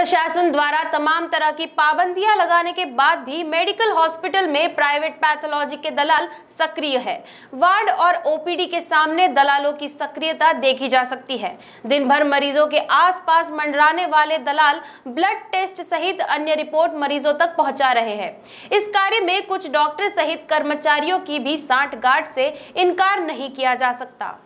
प्रशासन द्वारा तमाम तरह की पाबंदियां लगाने के बाद भी मेडिकल हॉस्पिटल में प्राइवेट पैथोलॉजी के दलाल सक्रिय है वार्ड और ओपीडी के सामने दलालों की सक्रियता देखी जा सकती है दिन भर मरीजों के आसपास मंडराने वाले दलाल ब्लड टेस्ट सहित अन्य रिपोर्ट मरीजों तक पहुंचा रहे हैं इस कार्य में कुछ डॉक्टर सहित कर्मचारियों की भी साठ गांठ से इनकार नहीं किया जा सकता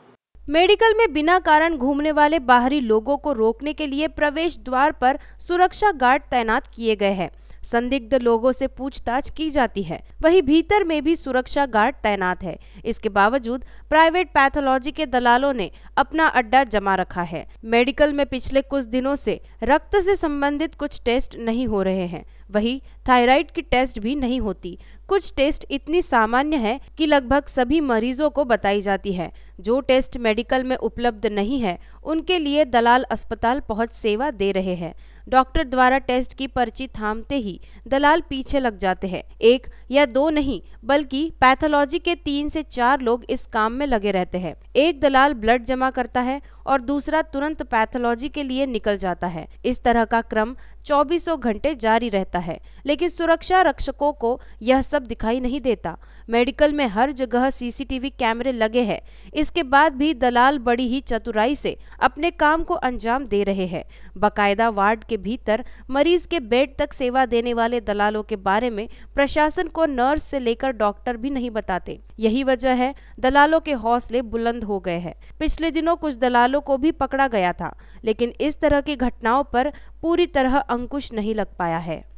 मेडिकल में बिना कारण घूमने वाले बाहरी लोगों को रोकने के लिए प्रवेश द्वार पर सुरक्षा गार्ड तैनात किए गए हैं संदिग्ध लोगों से पूछताछ की जाती है वहीं भीतर में भी सुरक्षा गार्ड तैनात है इसके बावजूद प्राइवेट पैथोलॉजी के दलालों ने अपना अड्डा जमा रखा है मेडिकल में पिछले कुछ दिनों से रक्त से संबंधित कुछ टेस्ट नहीं हो रहे हैं वहीं थायराइड की टेस्ट भी नहीं होती कुछ टेस्ट इतनी सामान्य है कि लगभग सभी मरीजों को बताई जाती है जो टेस्ट मेडिकल में उपलब्ध नहीं है उनके लिए दलाल अस्पताल पहुंच सेवा दे रहे हैं डॉक्टर द्वारा टेस्ट की पर्ची थामते ही दलाल पीछे लग जाते हैं एक या दो नहीं बल्कि पैथोलॉजी के तीन से चार लोग इस काम में लगे रहते हैं एक दलाल ब्लड जमा करता है और दूसरा तुरंत पैथोलॉजी के लिए निकल जाता है इस तरह का क्रम चौबीसों घंटे जारी रहता है लेकिन सुरक्षा रक्षकों को यह सब दिखाई नहीं देता मेडिकल में हर जगह सीसीटीवी कैमरे लगे हैं इसके बाद भी दलाल बड़ी ही चतुराई से अपने काम को अंजाम दे रहे हैं बकायदा वार्ड के भीतर मरीज के बेड तक सेवा देने वाले दलालों के बारे में प्रशासन को नर्स से लेकर डॉक्टर भी नहीं बताते यही वजह है दलालों के हौसले बुलंद हो गए हैं पिछले दिनों कुछ दलालों को भी पकड़ा गया था लेकिन इस तरह की घटनाओं पर पूरी तरह अंकुश नहीं लग पाया है